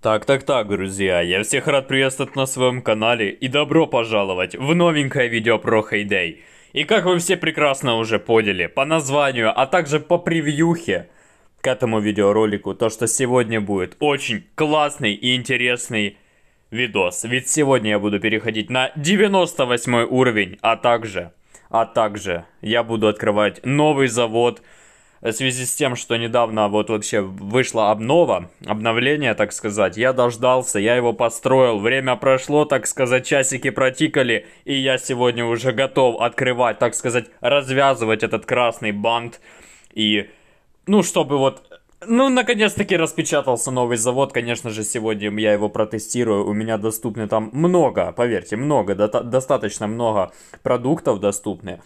Так, так, так, друзья, я всех рад приветствовать на своем канале и добро пожаловать в новенькое видео про Heyday. И как вы все прекрасно уже поняли, по названию, а также по превьюхе к этому видеоролику, то что сегодня будет очень классный и интересный видос. Ведь сегодня я буду переходить на 98 уровень, а также, а также я буду открывать новый завод в связи с тем, что недавно вот вообще вышла обнова, обновление, так сказать, я дождался, я его построил, время прошло, так сказать, часики протикали, и я сегодня уже готов открывать, так сказать, развязывать этот красный бант, и, ну, чтобы вот ну, наконец-таки распечатался новый завод. Конечно же, сегодня я его протестирую. У меня доступны там много, поверьте, много, до достаточно много продуктов доступны.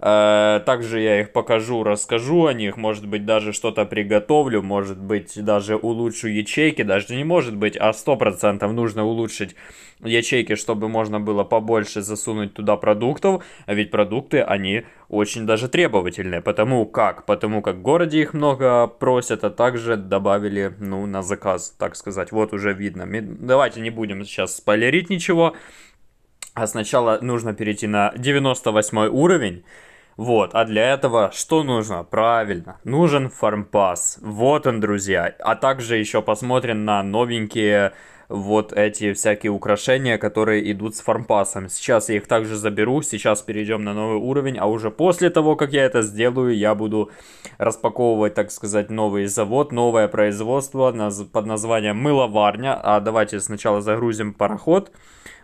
Э, также я их покажу, расскажу о них, может быть даже что-то приготовлю, может быть даже улучшу ячейки, даже не может быть, а сто процентов нужно улучшить ячейки, чтобы можно было побольше засунуть туда продуктов, а ведь продукты, они очень даже требовательные, потому как, потому как в городе их много просят, а также добавили, ну, на заказ, так сказать, вот уже видно. Давайте не будем сейчас спойлерить ничего, а сначала нужно перейти на 98 уровень, вот, а для этого что нужно? Правильно, нужен фармпас. Вот он, друзья. А также еще посмотрим на новенькие вот эти всякие украшения, которые идут с фармпасом. Сейчас я их также заберу, сейчас перейдем на новый уровень, а уже после того, как я это сделаю, я буду распаковывать, так сказать, новый завод, новое производство под названием мыловарня. А давайте сначала загрузим пароход.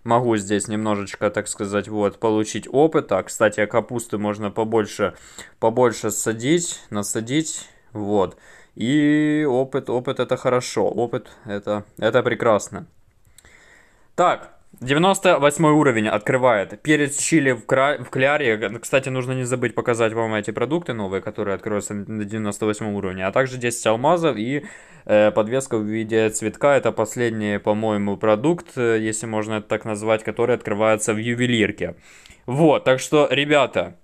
Могу здесь немножечко, так сказать, вот, получить опыта. Кстати, капусты можно побольше, побольше садить, насадить, вот. Вот. И опыт, опыт это хорошо, опыт это, это прекрасно. Так, 98 уровень открывает. Перец чили в, кра... в кляре. Кстати, нужно не забыть показать вам эти продукты новые, которые откроются на 98 уровне. А также 10 алмазов и э, подвеска в виде цветка. Это последний, по-моему, продукт, э, если можно это так назвать, который открывается в ювелирке. Вот, так что, ребята,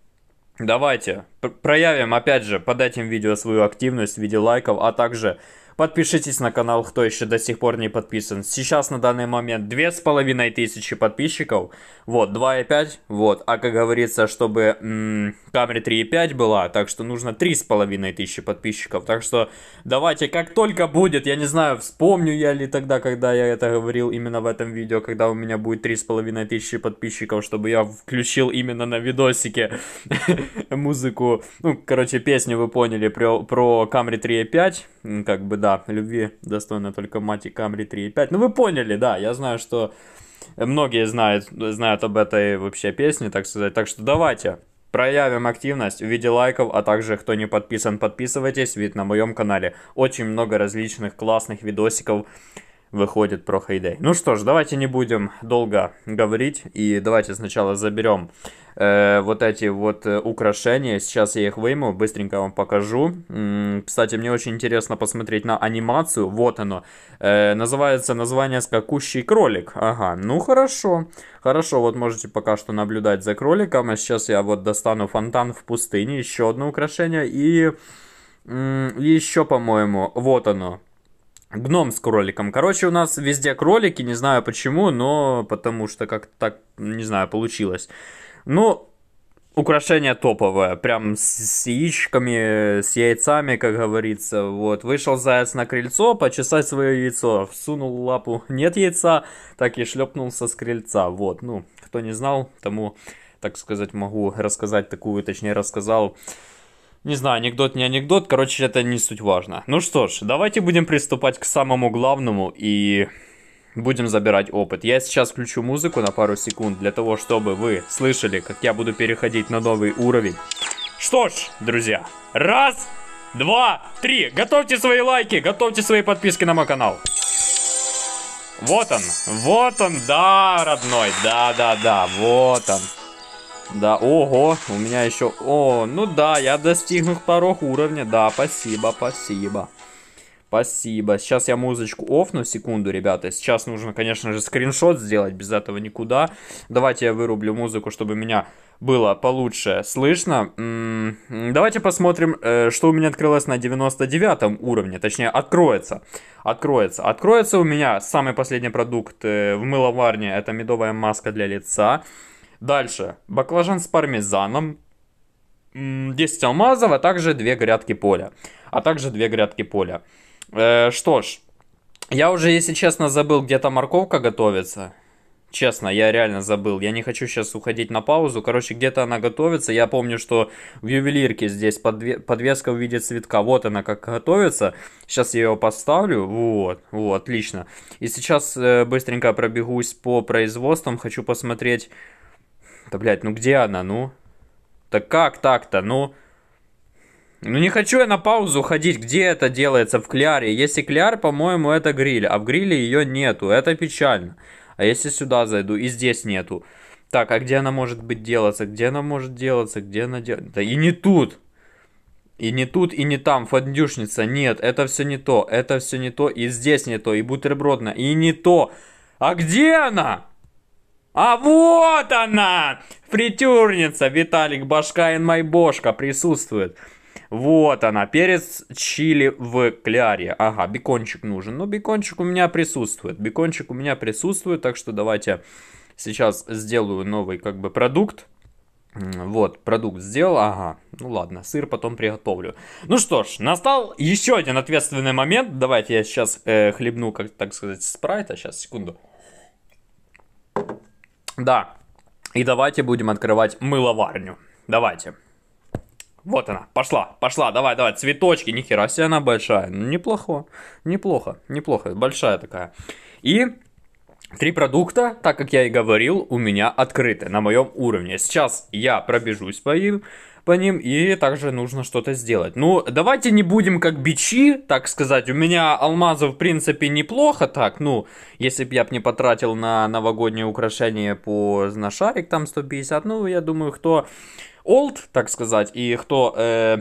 Давайте проявим, опять же, под этим видео свою активность в виде лайков, а также Подпишитесь на канал, кто еще до сих пор не подписан. Сейчас на данный момент две с половиной тысячи подписчиков. Вот, 2,5. Вот, а как говорится, чтобы м -м, камере 3,5 была, так что нужно три с половиной тысячи подписчиков. Так что давайте, как только будет, я не знаю, вспомню я ли тогда, когда я это говорил именно в этом видео, когда у меня будет три с половиной тысячи подписчиков, чтобы я включил именно на видосике музыку, ну, короче, песню вы поняли про, про Camry 3.5, как бы, да, да, любви достойна только мать и Камри 3.5. Ну вы поняли, да, я знаю, что многие знают, знают об этой вообще песне, так сказать. Так что давайте проявим активность в виде лайков, а также, кто не подписан, подписывайтесь, ведь на моем канале очень много различных классных видосиков выходит про Heyday. Ну что ж, давайте не будем долго говорить и давайте сначала заберем э, вот эти вот э, украшения. Сейчас я их выйму, быстренько вам покажу. М-м, кстати, мне очень интересно посмотреть на анимацию. Вот оно. Э, называется название «Скакущий кролик». Ага, ну хорошо. Хорошо, вот можете пока что наблюдать за кроликом. А сейчас я вот достану фонтан в пустыне, еще одно украшение и... М -м, еще, по-моему, вот оно, Гном с кроликом. Короче, у нас везде кролики, не знаю почему, но потому что как-то так, не знаю, получилось. Ну, украшение топовое, прям с, с яичками, с яйцами, как говорится. Вот, вышел заяц на крыльцо, почесать свое яйцо, всунул лапу, нет яйца, так и шлепнулся с крыльца. Вот, ну, кто не знал, тому, так сказать, могу рассказать такую, точнее, рассказал не знаю, анекдот не анекдот, короче, это не суть важно. Ну что ж, давайте будем приступать к самому главному и будем забирать опыт. Я сейчас включу музыку на пару секунд для того, чтобы вы слышали, как я буду переходить на новый уровень. Что ж, друзья, раз, два, три. Готовьте свои лайки, готовьте свои подписки на мой канал. Вот он, вот он, да, родной, да-да-да, вот он. Да, ого, у меня еще... О, ну да, я достигну порог уровня. Да, спасибо, спасибо. Спасибо. Сейчас я музычку офну, секунду, ребята. Сейчас нужно, конечно же, скриншот сделать, без этого никуда. Давайте я вырублю музыку, чтобы меня было получше слышно. давайте посмотрим, э, что у меня открылось на 99 уровне. Точнее, откроется. Откроется. Откроется у меня самый последний продукт э, в мыловарне. Это медовая маска для лица. Дальше. Баклажан с пармезаном. 10 алмазов, а также 2 грядки поля. А также 2 грядки поля. Э, что ж, я уже, если честно, забыл, где то морковка готовится. Честно, я реально забыл. Я не хочу сейчас уходить на паузу. Короче, где-то она готовится. Я помню, что в ювелирке здесь подве подвеска в виде цветка. Вот она как готовится. Сейчас я ее поставлю. Вот, вот, отлично. И сейчас э, быстренько пробегусь по производствам. Хочу посмотреть да, блядь, ну где она, ну? Так как так-то, ну? Ну не хочу я на паузу ходить, где это делается в кляре. Если кляр, по-моему, это гриль, а в гриле ее нету, это печально. А если сюда зайду, и здесь нету. Так, а где она может быть делаться, где она может делаться, где она делается? Да и не тут. И не тут, и не там, фондюшница, нет, это все не то, это все не то, и здесь не то, и бутербродно, и не то. А где она? А вот она! Фритюрница! Виталик Башка и Майбошка присутствует. Вот она, перец чили в кляре. Ага, бекончик нужен. Ну, бекончик у меня присутствует. Бекончик у меня присутствует, так что давайте сейчас сделаю новый как бы продукт. Вот, продукт сделал, ага, ну ладно, сыр потом приготовлю. Ну что ж, настал еще один ответственный момент. Давайте я сейчас э, хлебну, как так сказать, спрайта. Сейчас, секунду. Да. И давайте будем открывать мыловарню. Давайте. Вот она, пошла, пошла, давай, давай, цветочки, нихера себе она большая, неплохо, неплохо, неплохо, большая такая. И Три продукта, так как я и говорил, у меня открыты на моем уровне. Сейчас я пробежусь по им, по ним, и также нужно что-то сделать. Ну, давайте не будем как бичи, так сказать. У меня алмазы, в принципе, неплохо так. Ну, если бы я б не потратил на новогоднее украшение по, на шарик там 150, ну, я думаю, кто old, так сказать, и кто... Э,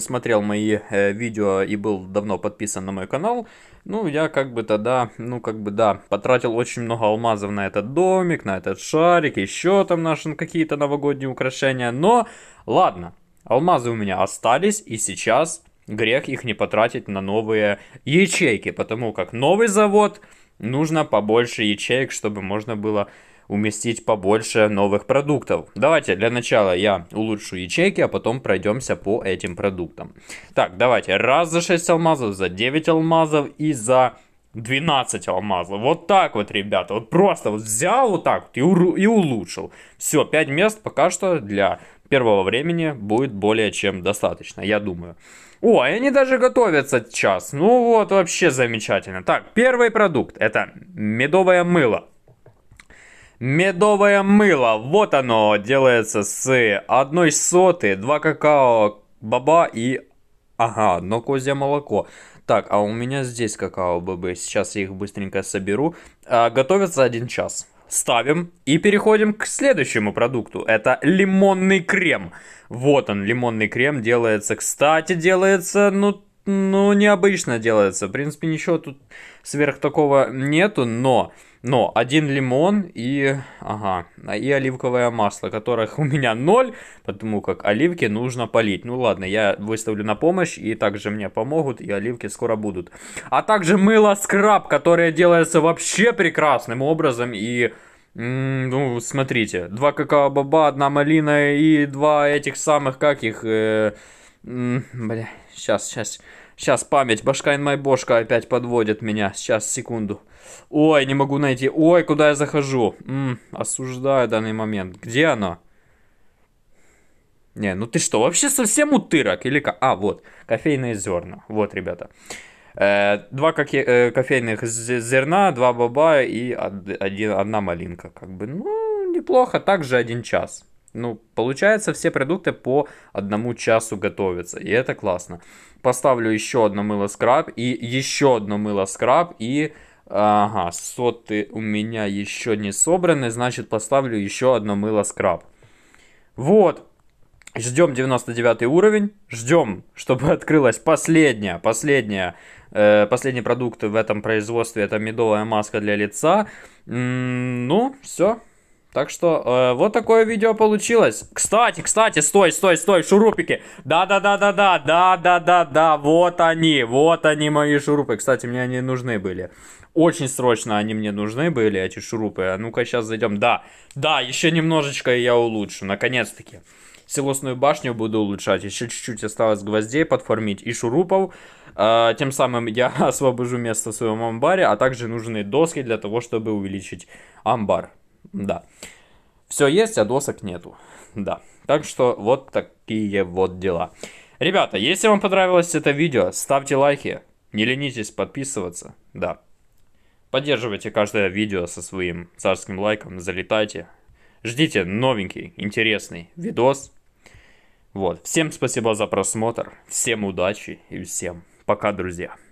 смотрел мои э, видео и был давно подписан на мой канал, ну, я как бы тогда, ну, как бы, да, потратил очень много алмазов на этот домик, на этот шарик, еще там наши какие-то новогодние украшения, но ладно, алмазы у меня остались, и сейчас грех их не потратить на новые ячейки, потому как новый завод, нужно побольше ячеек, чтобы можно было уместить побольше новых продуктов. Давайте для начала я улучшу ячейки, а потом пройдемся по этим продуктам. Так, давайте. Раз за 6 алмазов, за 9 алмазов и за 12 алмазов. Вот так вот, ребята. Вот просто вот взял вот так вот и, и улучшил. Все, 5 мест пока что для первого времени будет более чем достаточно, я думаю. О, они даже готовятся час. Ну вот, вообще замечательно. Так, первый продукт. Это медовое мыло. Медовое мыло, вот оно, делается с одной соты, два какао, баба и... Ага, одно козье молоко. Так, а у меня здесь какао бабы, сейчас я их быстренько соберу. А, готовится один час. Ставим и переходим к следующему продукту. Это лимонный крем. Вот он, лимонный крем делается. Кстати, делается, ну, ну необычно делается. В принципе, ничего тут сверх такого нету, но... Но один лимон и, ага, и оливковое масло, которых у меня ноль, потому как оливки нужно полить. Ну ладно, я выставлю на помощь, и также мне помогут, и оливки скоро будут. А также мыло скраб, которое делается вообще прекрасным образом, и... Ну, смотрите, два какао-баба, одна малина и два этих самых, как их, э, бля, сейчас, сейчас, Сейчас память, башка in my бошка опять подводит меня. Сейчас, секунду. Ой, не могу найти. Ой, куда я захожу? М -м, осуждаю данный момент. Где оно? Не, ну ты что, вообще совсем утырок? Или как? А, вот, кофейные зерна. Вот, ребята. Э, два кофе э, кофейных зерна, два баба и од один, одна малинка. Как бы, ну, неплохо. Также один час. Ну, получается, все продукты по одному часу готовятся, и это классно. Поставлю еще одно мыло скраб, и еще одно мыло скраб, и... Ага, соты у меня еще не собраны, значит, поставлю еще одно мыло скраб. Вот, Ждем 99 уровень, ждем, чтобы открылась последняя, последняя, э, последний продукт в этом производстве, это медовая маска для лица. М -м ну, все, так что, э, вот такое видео получилось. Кстати, кстати, стой, стой, стой, шурупики. Да-да-да-да-да, да-да-да-да, вот они, вот они мои шурупы. Кстати, мне они нужны были. Очень срочно они мне нужны были, эти шурупы. А ну-ка, сейчас зайдем. Да, да, еще немножечко я улучшу, наконец-таки. Силосную башню буду улучшать. Еще чуть-чуть осталось гвоздей подформить и шурупов. Э, тем самым я освобожу место в своем амбаре, а также нужны доски для того, чтобы увеличить амбар. Да. Все есть, а досок нету. Да. Так что вот такие вот дела. Ребята, если вам понравилось это видео, ставьте лайки. Не ленитесь подписываться. Да. Поддерживайте каждое видео со своим царским лайком. Залетайте. Ждите новенький, интересный видос. Вот. Всем спасибо за просмотр. Всем удачи и всем пока, друзья.